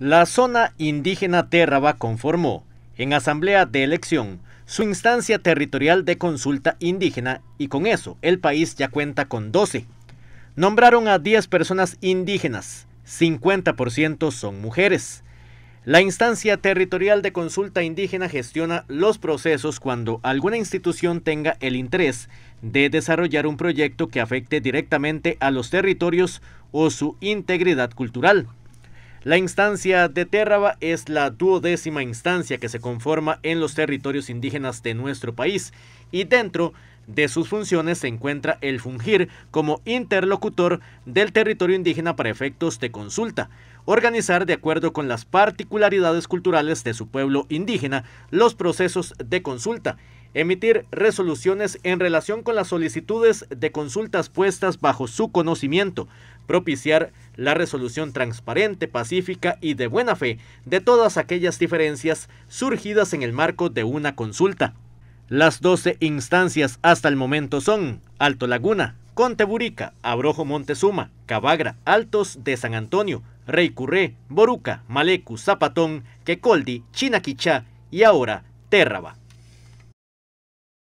La zona indígena Terraba conformó, en asamblea de elección, su instancia territorial de consulta indígena y con eso el país ya cuenta con 12. Nombraron a 10 personas indígenas, 50% son mujeres. La instancia territorial de consulta indígena gestiona los procesos cuando alguna institución tenga el interés de desarrollar un proyecto que afecte directamente a los territorios o su integridad cultural. La instancia de Terraba es la duodécima instancia que se conforma en los territorios indígenas de nuestro país y dentro de sus funciones se encuentra el fungir como interlocutor del territorio indígena para efectos de consulta, organizar de acuerdo con las particularidades culturales de su pueblo indígena los procesos de consulta, emitir resoluciones en relación con las solicitudes de consultas puestas bajo su conocimiento, propiciar la resolución transparente, pacífica y de buena fe de todas aquellas diferencias surgidas en el marco de una consulta. Las 12 instancias hasta el momento son Alto Laguna, Conteburica, Abrojo Montezuma, Cavagra, Altos de San Antonio, Rey Curré, Boruca, Malecu, Zapatón, Quecoldi, Chinaquichá y ahora Térraba.